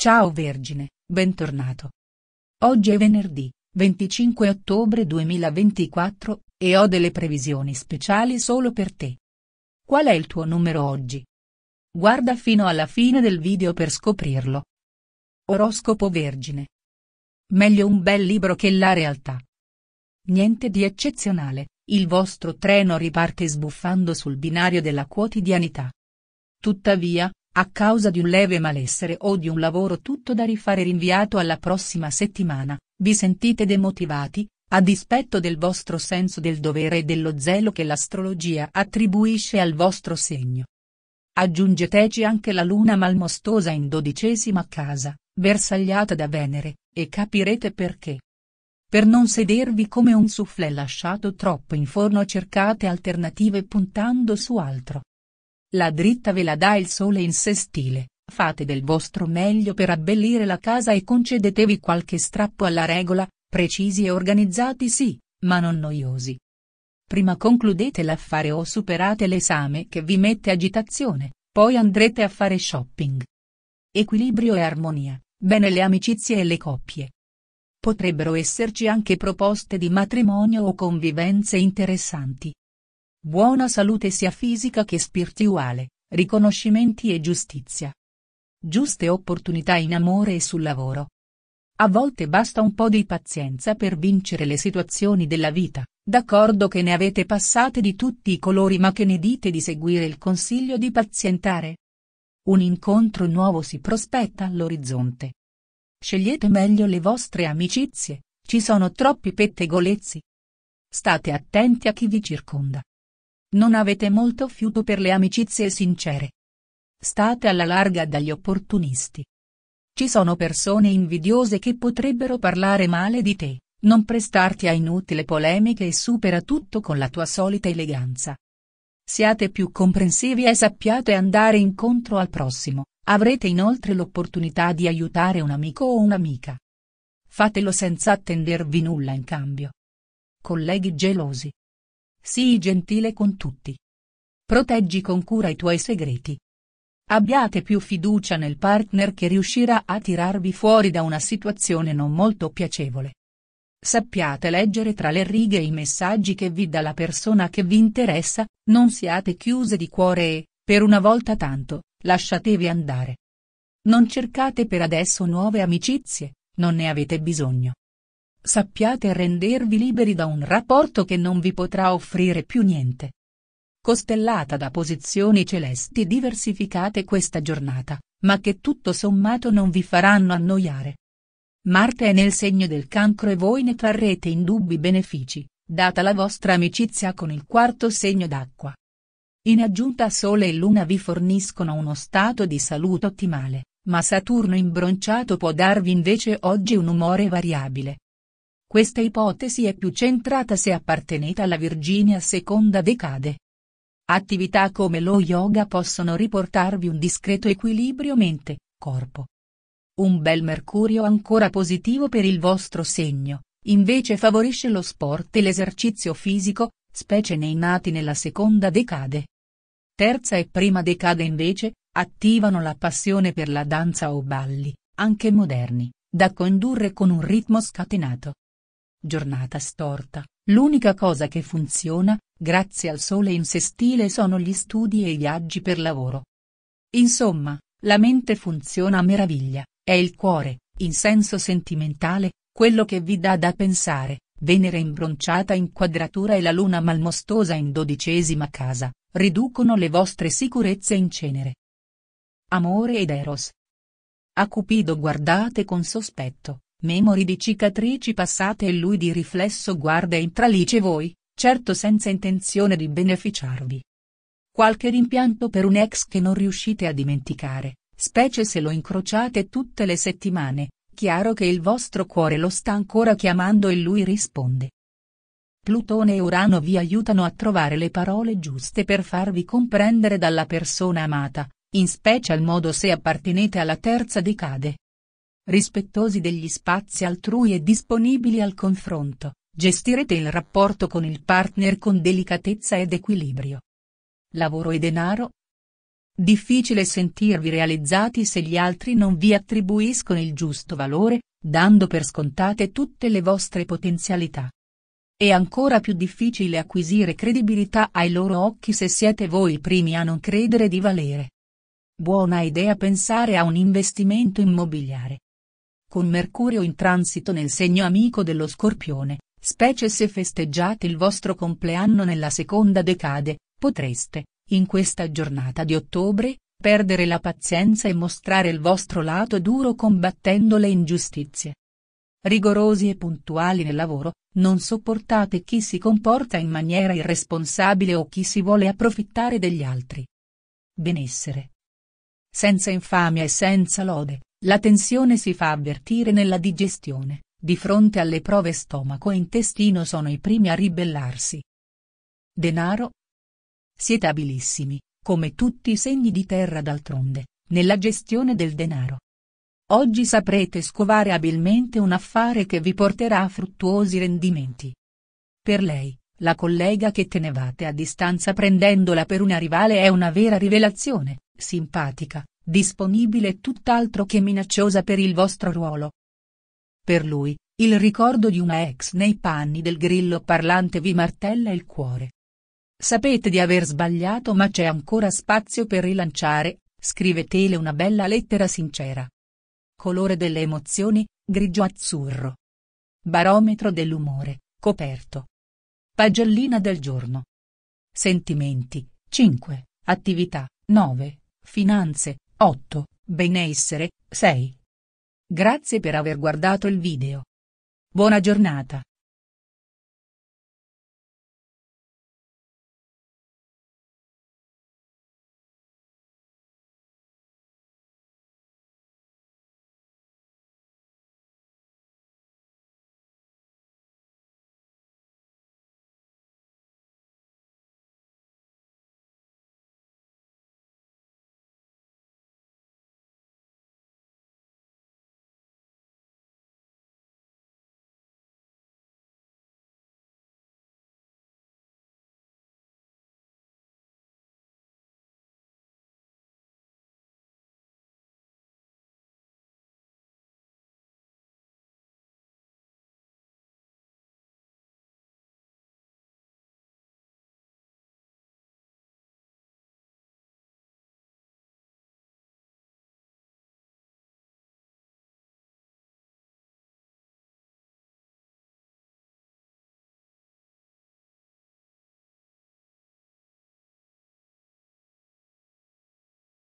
Ciao Vergine, bentornato. Oggi è venerdì, 25 ottobre 2024, e ho delle previsioni speciali solo per te. Qual è il tuo numero oggi? Guarda fino alla fine del video per scoprirlo. Oroscopo Vergine. Meglio un bel libro che la realtà. Niente di eccezionale, il vostro treno riparte sbuffando sul binario della quotidianità. Tuttavia, a causa di un leve malessere o di un lavoro tutto da rifare rinviato alla prossima settimana, vi sentite demotivati, a dispetto del vostro senso del dovere e dello zelo che l'astrologia attribuisce al vostro segno. Aggiungeteci anche la luna malmostosa in dodicesima casa, bersagliata da Venere, e capirete perché. Per non sedervi come un soufflé lasciato troppo in forno cercate alternative puntando su altro. La dritta ve la dà il sole in sé stile, fate del vostro meglio per abbellire la casa e concedetevi qualche strappo alla regola, precisi e organizzati sì, ma non noiosi. Prima concludete l'affare o superate l'esame che vi mette agitazione, poi andrete a fare shopping. Equilibrio e armonia, bene le amicizie e le coppie. Potrebbero esserci anche proposte di matrimonio o convivenze interessanti. Buona salute sia fisica che spirituale, riconoscimenti e giustizia. Giuste opportunità in amore e sul lavoro. A volte basta un po' di pazienza per vincere le situazioni della vita, d'accordo che ne avete passate di tutti i colori ma che ne dite di seguire il consiglio di pazientare? Un incontro nuovo si prospetta all'orizzonte. Scegliete meglio le vostre amicizie, ci sono troppi pettegolezzi. State attenti a chi vi circonda. Non avete molto fiuto per le amicizie sincere. State alla larga dagli opportunisti. Ci sono persone invidiose che potrebbero parlare male di te, non prestarti a inutili polemiche e supera tutto con la tua solita eleganza. Siate più comprensivi e sappiate andare incontro al prossimo, avrete inoltre l'opportunità di aiutare un amico o un'amica. Fatelo senza attendervi nulla in cambio. Colleghi gelosi. Sii gentile con tutti. Proteggi con cura i tuoi segreti. Abbiate più fiducia nel partner che riuscirà a tirarvi fuori da una situazione non molto piacevole. Sappiate leggere tra le righe i messaggi che vi dà la persona che vi interessa, non siate chiuse di cuore e, per una volta tanto, lasciatevi andare. Non cercate per adesso nuove amicizie, non ne avete bisogno sappiate rendervi liberi da un rapporto che non vi potrà offrire più niente. Costellata da posizioni celesti diversificate questa giornata, ma che tutto sommato non vi faranno annoiare. Marte è nel segno del cancro e voi ne trarrete indubbi benefici, data la vostra amicizia con il quarto segno d'acqua. In aggiunta Sole e Luna vi forniscono uno stato di salute ottimale, ma Saturno imbronciato può darvi invece oggi un umore variabile, questa ipotesi è più centrata se appartenete alla Virginia seconda decade. Attività come lo yoga possono riportarvi un discreto equilibrio mente-corpo. Un bel mercurio ancora positivo per il vostro segno, invece favorisce lo sport e l'esercizio fisico, specie nei nati nella seconda decade. Terza e prima decade invece, attivano la passione per la danza o balli, anche moderni, da condurre con un ritmo scatenato. Giornata storta, l'unica cosa che funziona, grazie al sole in sé stile sono gli studi e i viaggi per lavoro. Insomma, la mente funziona a meraviglia, è il cuore, in senso sentimentale, quello che vi dà da pensare, Venere imbronciata in quadratura e la luna malmostosa in dodicesima casa, riducono le vostre sicurezze in cenere. Amore ed Eros. A Cupido guardate con sospetto, Memori di cicatrici passate e lui di riflesso guarda e intralice voi, certo senza intenzione di beneficiarvi. Qualche rimpianto per un ex che non riuscite a dimenticare, specie se lo incrociate tutte le settimane, chiaro che il vostro cuore lo sta ancora chiamando e lui risponde. Plutone e Urano vi aiutano a trovare le parole giuste per farvi comprendere dalla persona amata, in special modo se appartenete alla terza decade rispettosi degli spazi altrui e disponibili al confronto, gestirete il rapporto con il partner con delicatezza ed equilibrio. Lavoro e denaro? Difficile sentirvi realizzati se gli altri non vi attribuiscono il giusto valore, dando per scontate tutte le vostre potenzialità. È ancora più difficile acquisire credibilità ai loro occhi se siete voi i primi a non credere di valere. Buona idea pensare a un investimento immobiliare, con Mercurio in transito nel segno amico dello Scorpione, specie se festeggiate il vostro compleanno nella seconda decade, potreste, in questa giornata di ottobre, perdere la pazienza e mostrare il vostro lato duro combattendo le ingiustizie. Rigorosi e puntuali nel lavoro, non sopportate chi si comporta in maniera irresponsabile o chi si vuole approfittare degli altri. Benessere. Senza infamia e senza lode, la tensione si fa avvertire nella digestione, di fronte alle prove stomaco e intestino sono i primi a ribellarsi. Denaro? Siete abilissimi, come tutti i segni di terra d'altronde, nella gestione del denaro. Oggi saprete scovare abilmente un affare che vi porterà a fruttuosi rendimenti. Per lei, la collega che tenevate a distanza prendendola per una rivale è una vera rivelazione, simpatica, disponibile e tutt'altro che minacciosa per il vostro ruolo. Per lui, il ricordo di una ex nei panni del grillo parlante vi martella il cuore. Sapete di aver sbagliato ma c'è ancora spazio per rilanciare, scrivetele una bella lettera sincera. Colore delle emozioni, grigio-azzurro. Barometro dell'umore, coperto. Pagellina del giorno. Sentimenti, 5, attività, 9, finanze, 8. Benessere, 6. Grazie per aver guardato il video. Buona giornata.